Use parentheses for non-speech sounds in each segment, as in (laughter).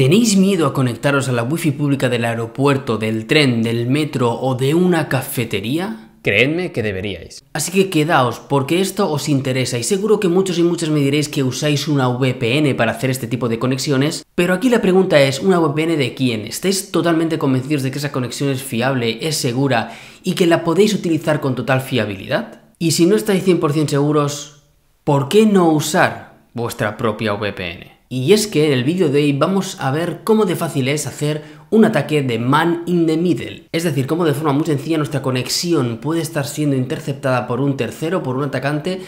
¿Tenéis miedo a conectaros a la wifi pública del aeropuerto, del tren, del metro o de una cafetería? Creedme que deberíais. Así que quedaos, porque esto os interesa y seguro que muchos y muchas me diréis que usáis una VPN para hacer este tipo de conexiones, pero aquí la pregunta es, ¿una VPN de quién? ¿Estáis totalmente convencidos de que esa conexión es fiable, es segura y que la podéis utilizar con total fiabilidad? Y si no estáis 100% seguros, ¿por qué no usar vuestra propia VPN? Y es que en el vídeo de hoy vamos a ver cómo de fácil es hacer un ataque de man in the middle. Es decir, cómo de forma muy sencilla nuestra conexión puede estar siendo interceptada por un tercero, por un atacante,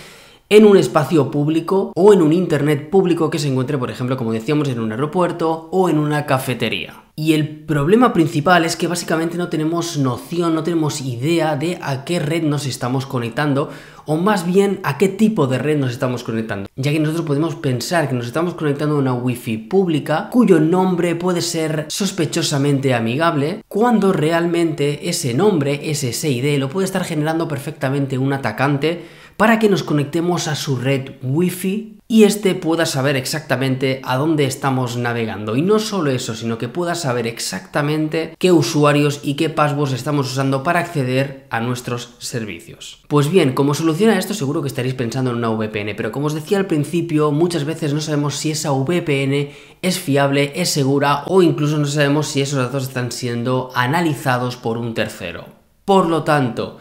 en un espacio público o en un internet público que se encuentre, por ejemplo, como decíamos, en un aeropuerto o en una cafetería. Y el problema principal es que básicamente no tenemos noción, no tenemos idea de a qué red nos estamos conectando o más bien a qué tipo de red nos estamos conectando, ya que nosotros podemos pensar que nos estamos conectando a una wifi pública cuyo nombre puede ser sospechosamente amigable, cuando realmente ese nombre, ese SID, lo puede estar generando perfectamente un atacante para que nos conectemos a su red Wi-Fi y este pueda saber exactamente a dónde estamos navegando. Y no solo eso, sino que pueda saber exactamente qué usuarios y qué passwords estamos usando para acceder a nuestros servicios. Pues bien, como solución a esto seguro que estaréis pensando en una VPN, pero como os decía al principio, muchas veces no sabemos si esa VPN es fiable, es segura o incluso no sabemos si esos datos están siendo analizados por un tercero. Por lo tanto,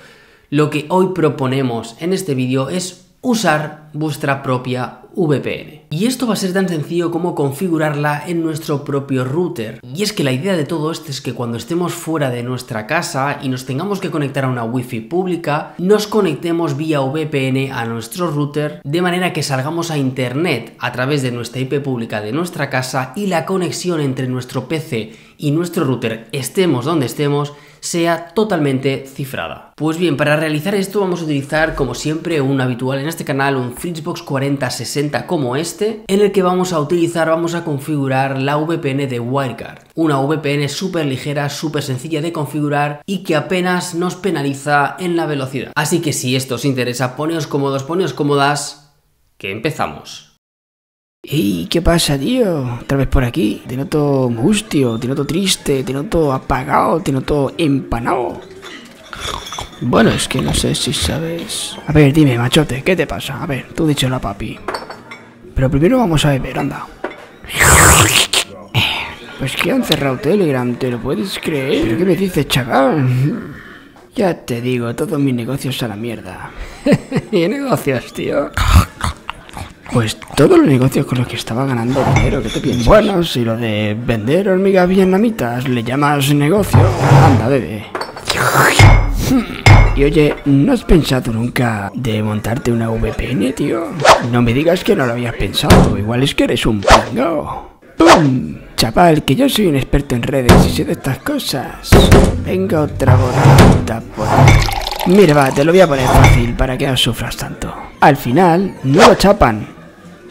lo que hoy proponemos en este vídeo es usar vuestra propia VPN. Y esto va a ser tan sencillo como configurarla en nuestro propio router. Y es que la idea de todo esto es que cuando estemos fuera de nuestra casa y nos tengamos que conectar a una wifi pública, nos conectemos vía VPN a nuestro router de manera que salgamos a internet a través de nuestra IP pública de nuestra casa y la conexión entre nuestro PC y nuestro router, estemos donde estemos, sea totalmente cifrada. Pues bien, para realizar esto vamos a utilizar como siempre un habitual en este canal, un Fritzbox 4060 como este, en el que vamos a utilizar, vamos a configurar la VPN de Wirecard. Una VPN súper ligera, súper sencilla de configurar y que apenas nos penaliza en la velocidad. Así que si esto os interesa, poneos cómodos, poneos cómodas, que empezamos. Y ¿qué pasa, tío? Otra vez por aquí. Te noto mustio, te noto triste, te noto apagado, te noto empanado. Bueno, es que no sé si sabes... A ver, dime, machote, ¿qué te pasa? A ver, tú dicho la papi. Pero primero vamos a beber, anda. Eh, pues que han cerrado Telegram, ¿te lo puedes creer? qué me dices, chaval? Ya te digo, todos mis negocios a la mierda. ¿Y (laughs) negocios, tío? Pues todos los negocios con los que estaba ganando dinero, que te piensas? Bueno, si lo de vender hormigas vietnamitas le llamas negocio, anda, bebé. Y oye, ¿no has pensado nunca de montarte una VPN, tío? No me digas que no lo habías pensado, igual es que eres un pangao. ¡Pum! Chaval, que yo soy un experto en redes y sé de estas cosas. Venga otra botita por Mira, va, te lo voy a poner fácil para que no sufras tanto. Al final, no lo chapan,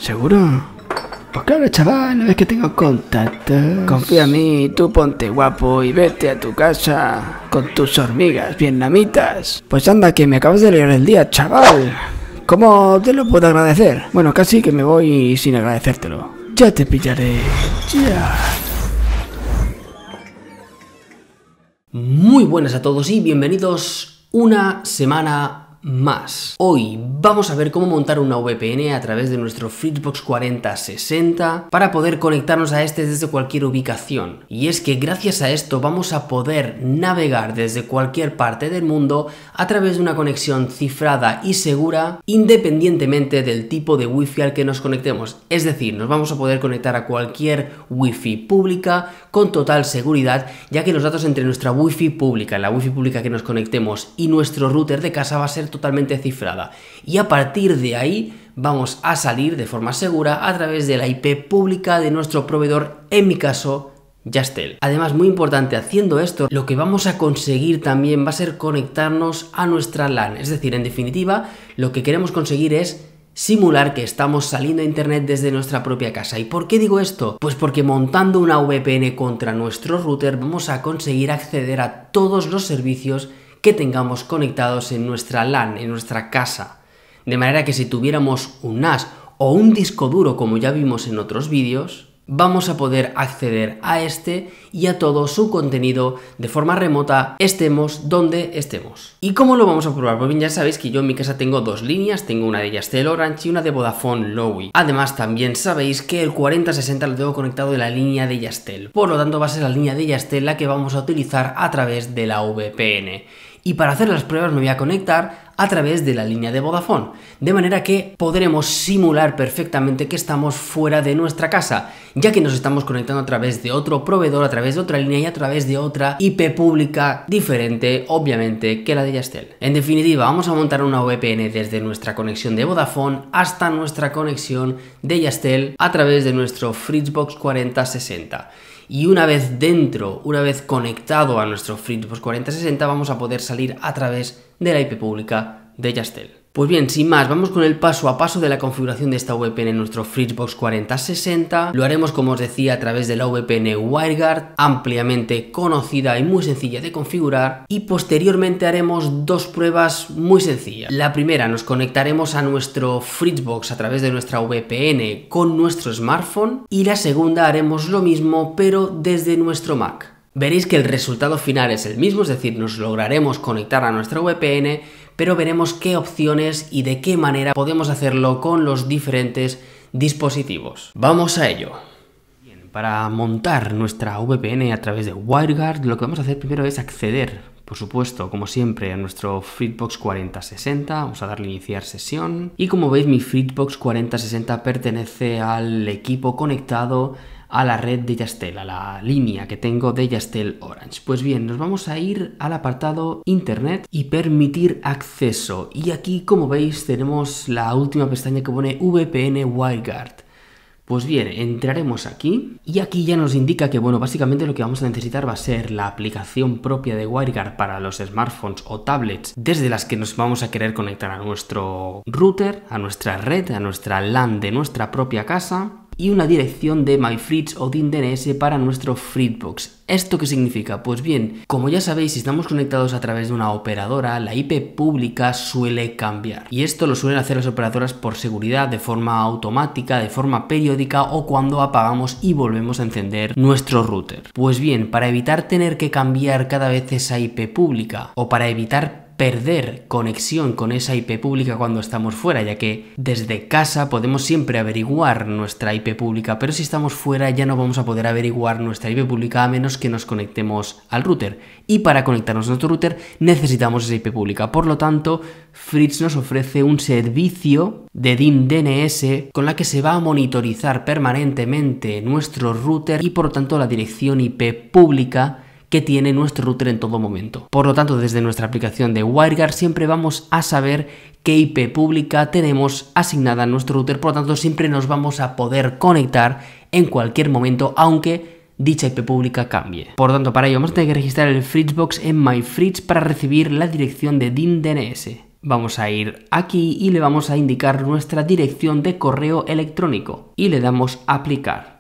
¿Seguro? Pues claro, chaval, una vez que tengo contacto. Confía en mí, tú ponte guapo y vete a tu casa con tus hormigas vietnamitas. Pues anda, que me acabas de leer el día, chaval. ¿Cómo te lo puedo agradecer? Bueno, casi que me voy sin agradecértelo. Ya te pillaré. Ya. Muy buenas a todos y bienvenidos una semana más. Hoy vamos a ver cómo montar una VPN a través de nuestro Fritzbox 4060 para poder conectarnos a este desde cualquier ubicación. Y es que gracias a esto vamos a poder navegar desde cualquier parte del mundo a través de una conexión cifrada y segura independientemente del tipo de wifi al que nos conectemos. Es decir, nos vamos a poder conectar a cualquier wifi pública con total seguridad ya que los datos entre nuestra wifi pública, la wifi pública que nos conectemos y nuestro router de casa va a ser totalmente cifrada. Y a partir de ahí vamos a salir de forma segura a través de la IP pública de nuestro proveedor, en mi caso, Yastel. Además, muy importante, haciendo esto, lo que vamos a conseguir también va a ser conectarnos a nuestra LAN. Es decir, en definitiva, lo que queremos conseguir es simular que estamos saliendo a internet desde nuestra propia casa. ¿Y por qué digo esto? Pues porque montando una VPN contra nuestro router vamos a conseguir acceder a todos los servicios que tengamos conectados en nuestra LAN, en nuestra casa. De manera que si tuviéramos un NAS o un disco duro como ya vimos en otros vídeos, vamos a poder acceder a este y a todo su contenido de forma remota, estemos donde estemos. ¿Y cómo lo vamos a probar? Pues bien, ya sabéis que yo en mi casa tengo dos líneas, tengo una de Yastel Orange y una de Vodafone Lowy. Además, también sabéis que el 4060 lo tengo conectado de la línea de Yastel, por lo tanto va a ser la línea de Yastel la que vamos a utilizar a través de la VPN y para hacer las pruebas me voy a conectar a través de la línea de Vodafone, de manera que podremos simular perfectamente que estamos fuera de nuestra casa, ya que nos estamos conectando a través de otro proveedor, a través de otra línea y a través de otra IP pública diferente, obviamente, que la de Yastel. En definitiva, vamos a montar una VPN desde nuestra conexión de Vodafone hasta nuestra conexión de Yastel a través de nuestro Fritzbox 4060 y una vez dentro, una vez conectado a nuestro Fritzbox 4060, vamos a poder salir a través de la IP pública de Yastel. Pues bien, sin más, vamos con el paso a paso de la configuración de esta VPN en nuestro Fritzbox 4060. Lo haremos, como os decía, a través de la VPN WireGuard, ampliamente conocida y muy sencilla de configurar. Y posteriormente haremos dos pruebas muy sencillas. La primera, nos conectaremos a nuestro Fritzbox a través de nuestra VPN con nuestro smartphone. Y la segunda, haremos lo mismo, pero desde nuestro Mac. Veréis que el resultado final es el mismo, es decir, nos lograremos conectar a nuestra VPN pero veremos qué opciones y de qué manera podemos hacerlo con los diferentes dispositivos. Vamos a ello. para montar nuestra VPN a través de WireGuard, lo que vamos a hacer primero es acceder, por supuesto, como siempre, a nuestro Fritbox 4060. Vamos a darle iniciar sesión. Y como veis, mi Fritbox 4060 pertenece al equipo conectado a la red de Yastel, a la línea que tengo de Yastel Orange. Pues bien, nos vamos a ir al apartado Internet y permitir acceso. Y aquí, como veis, tenemos la última pestaña que pone VPN WireGuard. Pues bien, entraremos aquí y aquí ya nos indica que, bueno, básicamente lo que vamos a necesitar va a ser la aplicación propia de WireGuard para los smartphones o tablets desde las que nos vamos a querer conectar a nuestro router, a nuestra red, a nuestra LAN de nuestra propia casa y una dirección de MyFreets o DNS para nuestro Fritzbox. ¿Esto qué significa? Pues bien, como ya sabéis, si estamos conectados a través de una operadora, la IP pública suele cambiar. Y esto lo suelen hacer las operadoras por seguridad, de forma automática, de forma periódica o cuando apagamos y volvemos a encender nuestro router. Pues bien, para evitar tener que cambiar cada vez esa IP pública o para evitar perder conexión con esa IP pública cuando estamos fuera, ya que desde casa podemos siempre averiguar nuestra IP pública, pero si estamos fuera ya no vamos a poder averiguar nuestra IP pública a menos que nos conectemos al router. Y para conectarnos a nuestro router necesitamos esa IP pública. Por lo tanto, Fritz nos ofrece un servicio de DIN DNS con la que se va a monitorizar permanentemente nuestro router y por lo tanto la dirección IP pública que tiene nuestro router en todo momento. Por lo tanto, desde nuestra aplicación de WireGuard siempre vamos a saber qué IP pública tenemos asignada a nuestro router, por lo tanto siempre nos vamos a poder conectar en cualquier momento, aunque dicha IP pública cambie. Por lo tanto, para ello vamos a tener que registrar el Fritzbox en MyFritz para recibir la dirección de DIN DNS. Vamos a ir aquí y le vamos a indicar nuestra dirección de correo electrónico y le damos aplicar.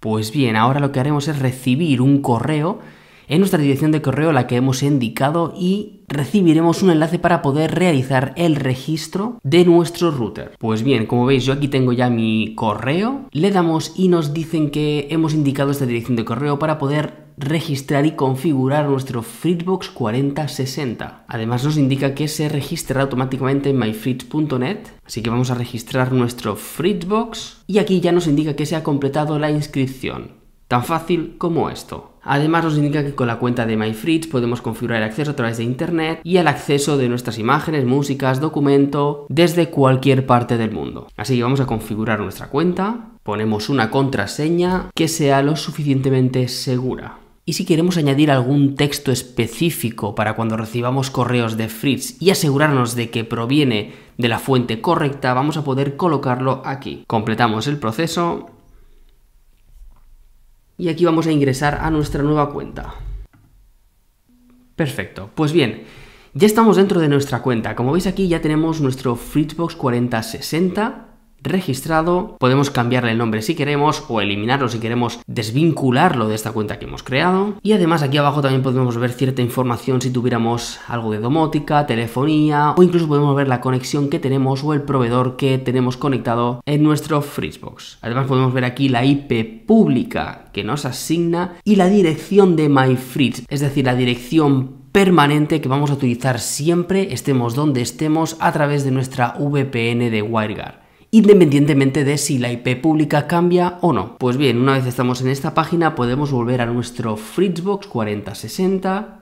Pues bien, ahora lo que haremos es recibir un correo en nuestra dirección de correo la que hemos indicado y recibiremos un enlace para poder realizar el registro de nuestro router. Pues bien, como veis yo aquí tengo ya mi correo, le damos y nos dicen que hemos indicado esta dirección de correo para poder registrar y configurar nuestro Fritzbox 4060. Además nos indica que se registrará automáticamente en myfritz.net, así que vamos a registrar nuestro Fritzbox y aquí ya nos indica que se ha completado la inscripción. Tan fácil como esto. Además nos indica que con la cuenta de MyFritz podemos configurar el acceso a través de internet y el acceso de nuestras imágenes, músicas, documento desde cualquier parte del mundo. Así que vamos a configurar nuestra cuenta, ponemos una contraseña que sea lo suficientemente segura y si queremos añadir algún texto específico para cuando recibamos correos de Fritz y asegurarnos de que proviene de la fuente correcta, vamos a poder colocarlo aquí. Completamos el proceso y aquí vamos a ingresar a nuestra nueva cuenta. Perfecto, pues bien, ya estamos dentro de nuestra cuenta. Como veis aquí ya tenemos nuestro Fritzbox 4060 registrado, podemos cambiarle el nombre si queremos o eliminarlo si queremos desvincularlo de esta cuenta que hemos creado. Y además aquí abajo también podemos ver cierta información si tuviéramos algo de domótica, telefonía o incluso podemos ver la conexión que tenemos o el proveedor que tenemos conectado en nuestro Fritzbox. Además podemos ver aquí la IP pública que nos asigna y la dirección de MyFritz, es decir, la dirección permanente que vamos a utilizar siempre, estemos donde estemos, a través de nuestra VPN de WireGuard independientemente de si la IP pública cambia o no. Pues bien, una vez estamos en esta página podemos volver a nuestro Fritzbox 4060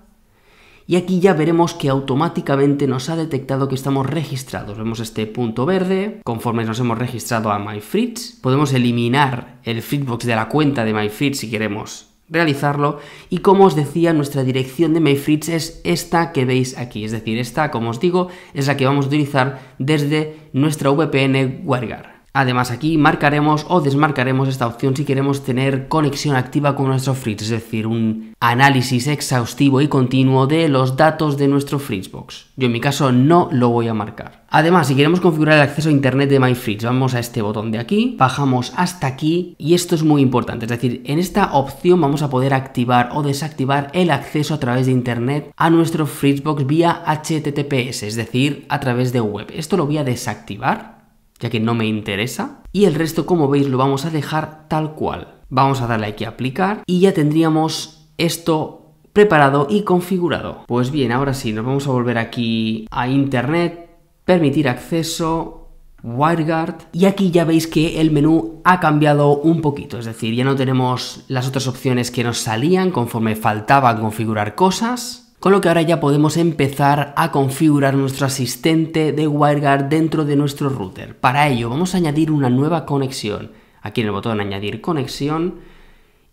y aquí ya veremos que automáticamente nos ha detectado que estamos registrados. Vemos este punto verde, conforme nos hemos registrado a MyFritz, podemos eliminar el Fritzbox de la cuenta de MyFritz si queremos realizarlo y como os decía nuestra dirección de MyFritz es esta que veis aquí, es decir, esta como os digo es la que vamos a utilizar desde nuestra VPN WireGuard. Además aquí marcaremos o desmarcaremos esta opción si queremos tener conexión activa con nuestro Fritz, es decir, un análisis exhaustivo y continuo de los datos de nuestro Fritzbox. Yo en mi caso no lo voy a marcar. Además, si queremos configurar el acceso a internet de MyFritz, vamos a este botón de aquí, bajamos hasta aquí y esto es muy importante, es decir, en esta opción vamos a poder activar o desactivar el acceso a través de internet a nuestro Fritzbox vía HTTPS, es decir, a través de web. Esto lo voy a desactivar ya que no me interesa. Y el resto, como veis, lo vamos a dejar tal cual. Vamos a darle aquí a aplicar y ya tendríamos esto preparado y configurado. Pues bien, ahora sí, nos vamos a volver aquí a Internet, permitir acceso, WireGuard y aquí ya veis que el menú ha cambiado un poquito, es decir, ya no tenemos las otras opciones que nos salían conforme faltaba configurar cosas, con lo que ahora ya podemos empezar a configurar nuestro asistente de WireGuard dentro de nuestro router. Para ello vamos a añadir una nueva conexión. Aquí en el botón añadir conexión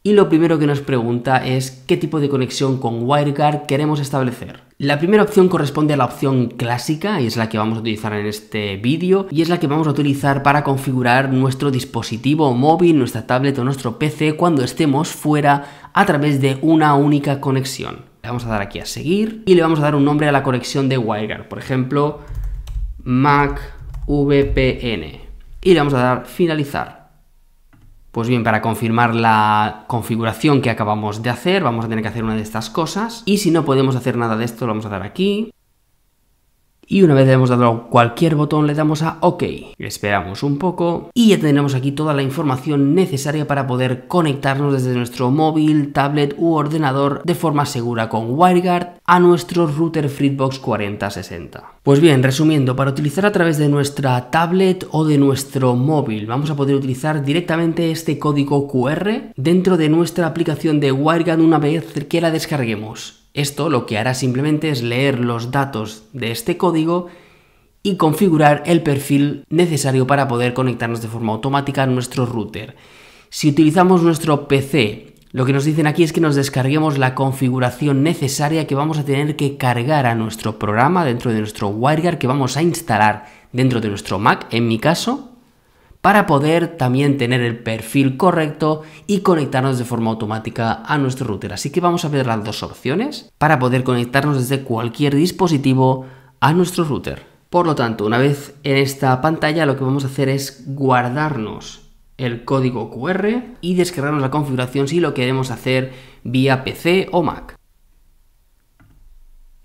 y lo primero que nos pregunta es qué tipo de conexión con WireGuard queremos establecer. La primera opción corresponde a la opción clásica y es la que vamos a utilizar en este vídeo y es la que vamos a utilizar para configurar nuestro dispositivo móvil, nuestra tablet o nuestro PC cuando estemos fuera a través de una única conexión. Le vamos a dar aquí a seguir y le vamos a dar un nombre a la conexión de WireGuard, por ejemplo, Mac VPN y le vamos a dar finalizar. Pues bien, para confirmar la configuración que acabamos de hacer, vamos a tener que hacer una de estas cosas. Y si no podemos hacer nada de esto, lo vamos a dar aquí. Y una vez hemos dado cualquier botón le damos a OK. Esperamos un poco y ya tenemos aquí toda la información necesaria para poder conectarnos desde nuestro móvil, tablet u ordenador de forma segura con WireGuard a nuestro router Freebox 4060. Pues bien, resumiendo, para utilizar a través de nuestra tablet o de nuestro móvil vamos a poder utilizar directamente este código QR dentro de nuestra aplicación de WireGuard una vez que la descarguemos. Esto lo que hará simplemente es leer los datos de este código y configurar el perfil necesario para poder conectarnos de forma automática a nuestro router. Si utilizamos nuestro PC, lo que nos dicen aquí es que nos descarguemos la configuración necesaria que vamos a tener que cargar a nuestro programa dentro de nuestro WireGuard que vamos a instalar dentro de nuestro Mac, en mi caso, para poder también tener el perfil correcto y conectarnos de forma automática a nuestro router. Así que vamos a ver las dos opciones para poder conectarnos desde cualquier dispositivo a nuestro router. Por lo tanto, una vez en esta pantalla lo que vamos a hacer es guardarnos el código QR y descargarnos la configuración si lo queremos hacer vía PC o Mac.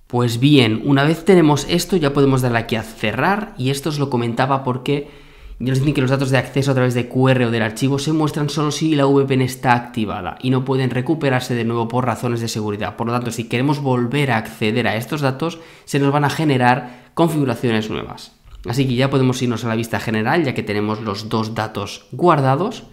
Pues bien, una vez tenemos esto ya podemos darle aquí a cerrar y esto os lo comentaba porque nos dicen que los datos de acceso a través de QR o del archivo se muestran solo si la VPN está activada y no pueden recuperarse de nuevo por razones de seguridad. Por lo tanto, si queremos volver a acceder a estos datos, se nos van a generar configuraciones nuevas. Así que ya podemos irnos a la vista general ya que tenemos los dos datos guardados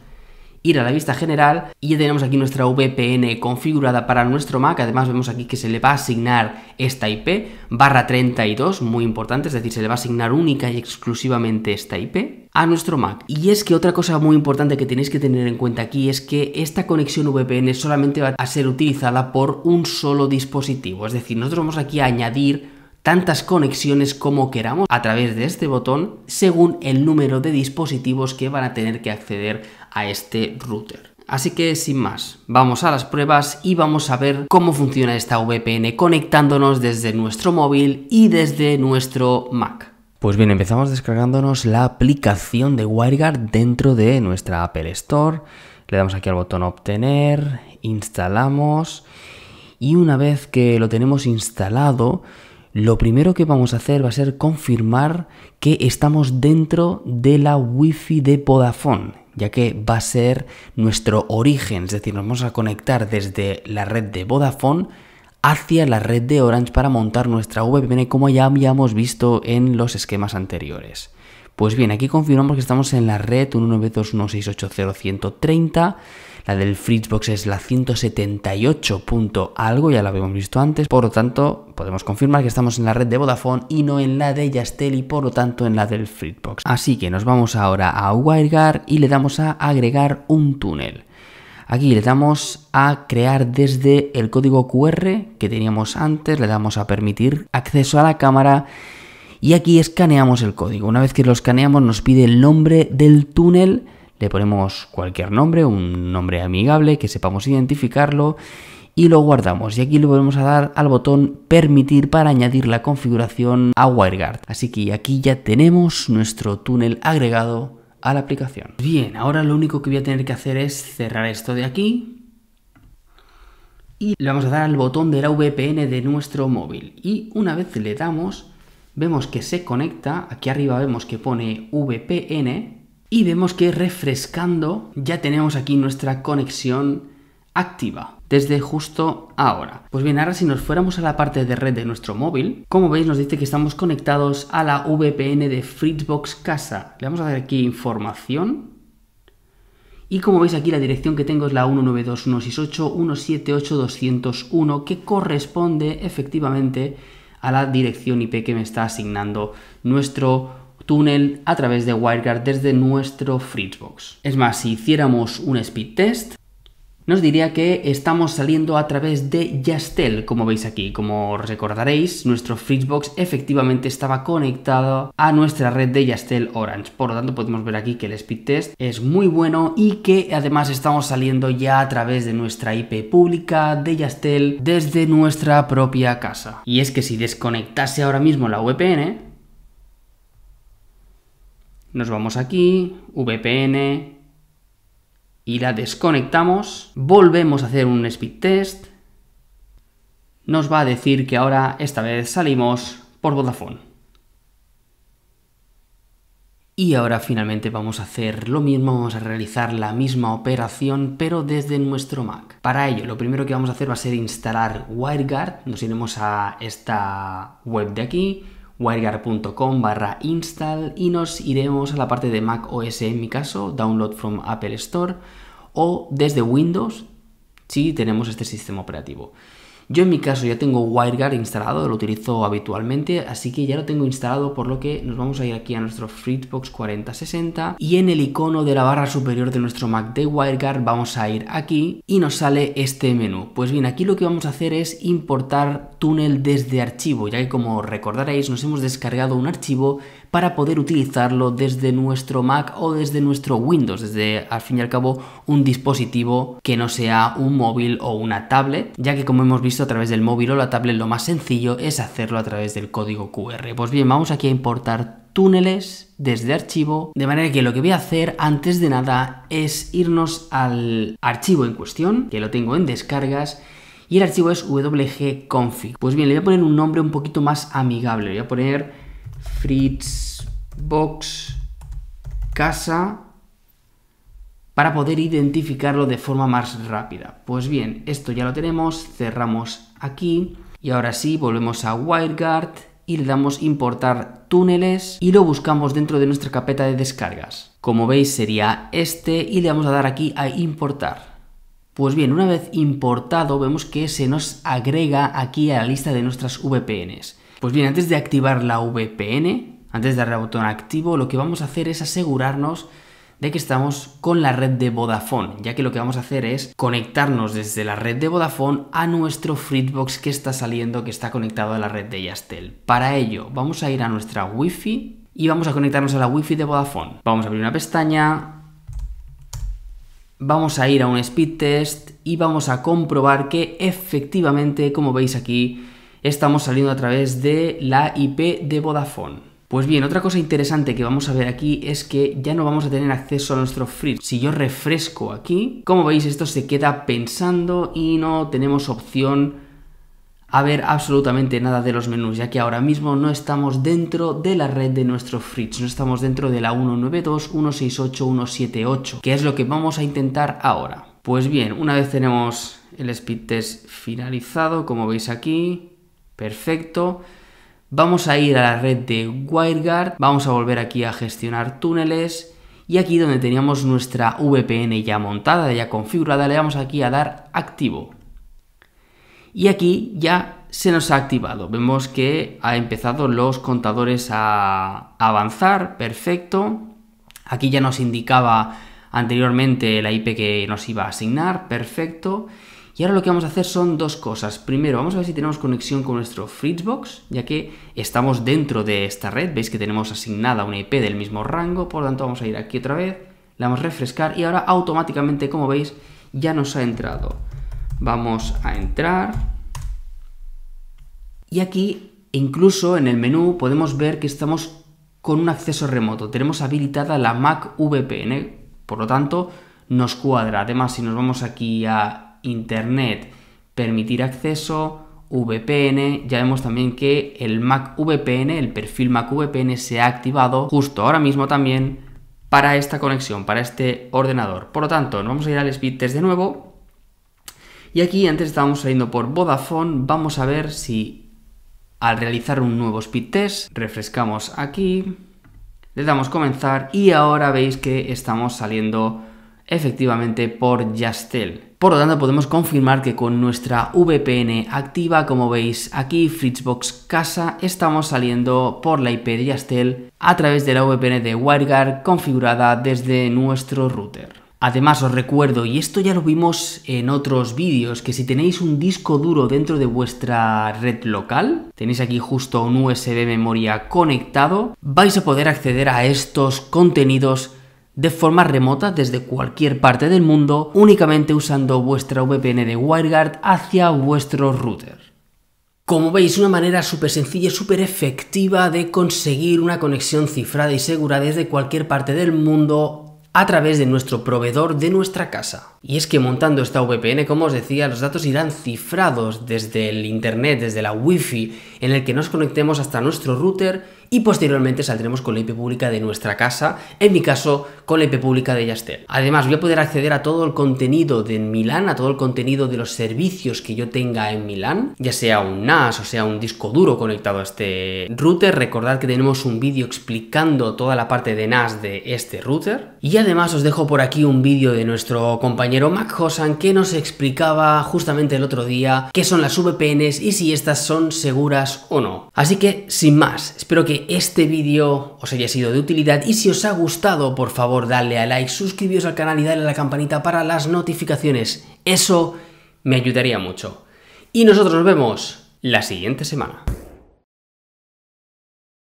ir a la vista general y ya tenemos aquí nuestra VPN configurada para nuestro Mac, además vemos aquí que se le va a asignar esta IP, barra 32, muy importante, es decir, se le va a asignar única y exclusivamente esta IP a nuestro Mac. Y es que otra cosa muy importante que tenéis que tener en cuenta aquí es que esta conexión VPN solamente va a ser utilizada por un solo dispositivo, es decir, nosotros vamos aquí a añadir tantas conexiones como queramos a través de este botón según el número de dispositivos que van a tener que acceder a este router. Así que sin más, vamos a las pruebas y vamos a ver cómo funciona esta VPN conectándonos desde nuestro móvil y desde nuestro Mac. Pues bien, empezamos descargándonos la aplicación de WireGuard dentro de nuestra Apple Store. Le damos aquí al botón obtener, instalamos y una vez que lo tenemos instalado, lo primero que vamos a hacer va a ser confirmar que estamos dentro de la Wi-Fi de Vodafone, ya que va a ser nuestro origen, es decir, nos vamos a conectar desde la red de Vodafone hacia la red de Orange para montar nuestra VPN como ya habíamos visto en los esquemas anteriores. Pues bien, aquí confirmamos que estamos en la red 192.168.0130. La del Fritzbox es la 178. algo, ya la habíamos visto antes. Por lo tanto, podemos confirmar que estamos en la red de Vodafone y no en la de Yastel y por lo tanto en la del Fritzbox. Así que nos vamos ahora a WireGuard y le damos a agregar un túnel. Aquí le damos a crear desde el código QR que teníamos antes, le damos a permitir acceso a la cámara y aquí escaneamos el código. Una vez que lo escaneamos nos pide el nombre del túnel. Le ponemos cualquier nombre, un nombre amigable, que sepamos identificarlo y lo guardamos. Y aquí le volvemos a dar al botón permitir para añadir la configuración a WireGuard. Así que aquí ya tenemos nuestro túnel agregado a la aplicación. Bien, ahora lo único que voy a tener que hacer es cerrar esto de aquí. Y le vamos a dar al botón de la VPN de nuestro móvil. Y una vez le damos, vemos que se conecta, aquí arriba vemos que pone VPN y vemos que refrescando ya tenemos aquí nuestra conexión activa desde justo ahora. Pues bien, ahora si nos fuéramos a la parte de red de nuestro móvil, como veis nos dice que estamos conectados a la VPN de Fritzbox Casa. Le vamos a dar aquí información y como veis aquí la dirección que tengo es la 192.168.178.201 que corresponde efectivamente a la dirección IP que me está asignando nuestro túnel a través de WireGuard desde nuestro Fritzbox. Es más, si hiciéramos un speed test, nos diría que estamos saliendo a través de Yastel, como veis aquí. Como recordaréis, nuestro Fritzbox efectivamente estaba conectado a nuestra red de Yastel Orange. Por lo tanto, podemos ver aquí que el speed test es muy bueno y que además estamos saliendo ya a través de nuestra IP pública de Yastel desde nuestra propia casa. Y es que si desconectase ahora mismo la VPN, nos vamos aquí, VPN, y la desconectamos, volvemos a hacer un speed test, nos va a decir que ahora esta vez salimos por Vodafone. Y ahora finalmente vamos a hacer lo mismo, vamos a realizar la misma operación pero desde nuestro Mac. Para ello lo primero que vamos a hacer va a ser instalar WireGuard, nos iremos a esta web de aquí, wireguard.com barra install y nos iremos a la parte de Mac OS en mi caso, download from Apple Store o desde Windows si tenemos este sistema operativo. Yo en mi caso ya tengo WireGuard instalado, lo utilizo habitualmente, así que ya lo tengo instalado, por lo que nos vamos a ir aquí a nuestro Freebox 4060 y en el icono de la barra superior de nuestro Mac de WireGuard vamos a ir aquí y nos sale este menú. Pues bien, aquí lo que vamos a hacer es importar túnel desde archivo, ya que como recordaréis nos hemos descargado un archivo para poder utilizarlo desde nuestro Mac o desde nuestro Windows, desde al fin y al cabo un dispositivo que no sea un móvil o una tablet, ya que como hemos visto a través del móvil o la tablet lo más sencillo es hacerlo a través del código QR. Pues bien, vamos aquí a importar túneles desde archivo, de manera que lo que voy a hacer antes de nada es irnos al archivo en cuestión, que lo tengo en descargas, y el archivo es wgconfig. Pues bien, le voy a poner un nombre un poquito más amigable, le voy a poner Fritz Box Casa para poder identificarlo de forma más rápida. Pues bien, esto ya lo tenemos, cerramos aquí y ahora sí volvemos a WireGuard y le damos importar túneles y lo buscamos dentro de nuestra carpeta de descargas. Como veis sería este y le vamos a dar aquí a importar. Pues bien, una vez importado vemos que se nos agrega aquí a la lista de nuestras VPNs. Pues bien, antes de activar la VPN, antes de darle al botón activo, lo que vamos a hacer es asegurarnos de que estamos con la red de Vodafone, ya que lo que vamos a hacer es conectarnos desde la red de Vodafone a nuestro Fritzbox que está saliendo, que está conectado a la red de Yastel. Para ello, vamos a ir a nuestra Wi-Fi y vamos a conectarnos a la Wi-Fi de Vodafone. Vamos a abrir una pestaña, vamos a ir a un speed test y vamos a comprobar que efectivamente, como veis aquí, estamos saliendo a través de la IP de Vodafone. Pues bien, otra cosa interesante que vamos a ver aquí es que ya no vamos a tener acceso a nuestro Fritz. Si yo refresco aquí, como veis esto se queda pensando y no tenemos opción a ver absolutamente nada de los menús, ya que ahora mismo no estamos dentro de la red de nuestro fridge, no estamos dentro de la 192.168.178, que es lo que vamos a intentar ahora. Pues bien, una vez tenemos el speed test finalizado, como veis aquí, Perfecto. Vamos a ir a la red de WireGuard, vamos a volver aquí a gestionar túneles y aquí donde teníamos nuestra VPN ya montada, ya configurada, le vamos aquí a dar activo. Y aquí ya se nos ha activado, vemos que ha empezado los contadores a avanzar, perfecto. Aquí ya nos indicaba anteriormente la IP que nos iba a asignar, perfecto. Y ahora lo que vamos a hacer son dos cosas. Primero, vamos a ver si tenemos conexión con nuestro Fritzbox, ya que estamos dentro de esta red. Veis que tenemos asignada una IP del mismo rango, por lo tanto vamos a ir aquí otra vez, la vamos a refrescar y ahora automáticamente, como veis, ya nos ha entrado. Vamos a entrar. Y aquí, incluso en el menú, podemos ver que estamos con un acceso remoto. Tenemos habilitada la Mac VPN, por lo tanto, nos cuadra. Además, si nos vamos aquí a Internet, permitir acceso, VPN, ya vemos también que el Mac VPN, el perfil Mac VPN se ha activado justo ahora mismo también para esta conexión, para este ordenador. Por lo tanto, nos vamos a ir al speed test de nuevo. Y aquí antes estábamos saliendo por Vodafone, vamos a ver si al realizar un nuevo speed test, refrescamos aquí, le damos comenzar y ahora veis que estamos saliendo efectivamente por Yastel. Por lo tanto, podemos confirmar que con nuestra VPN activa, como veis aquí, Fritzbox Casa, estamos saliendo por la IP de Yastel a través de la VPN de WireGuard configurada desde nuestro router. Además os recuerdo, y esto ya lo vimos en otros vídeos, que si tenéis un disco duro dentro de vuestra red local, tenéis aquí justo un USB memoria conectado, vais a poder acceder a estos contenidos de forma remota desde cualquier parte del mundo únicamente usando vuestra VPN de WireGuard hacia vuestro router. Como veis, una manera súper sencilla y súper efectiva de conseguir una conexión cifrada y segura desde cualquier parte del mundo a través de nuestro proveedor de nuestra casa. Y es que montando esta VPN, como os decía, los datos irán cifrados desde el Internet, desde la Wi-Fi en el que nos conectemos hasta nuestro router y posteriormente saldremos con la IP pública de nuestra casa, en mi caso con la IP pública de Yastel. Además voy a poder acceder a todo el contenido de Milán, a todo el contenido de los servicios que yo tenga en Milán, ya sea un NAS o sea un disco duro conectado a este router. Recordad que tenemos un vídeo explicando toda la parte de NAS de este router. Y además os dejo por aquí un vídeo de nuestro compañero Mac Hosan que nos explicaba justamente el otro día qué son las VPNs y si estas son seguras o no. Así que sin más, espero que este vídeo os haya sido de utilidad y si os ha gustado, por favor, dale a like, suscribiros al canal y dale a la campanita para las notificaciones. Eso me ayudaría mucho. Y nosotros nos vemos la siguiente semana.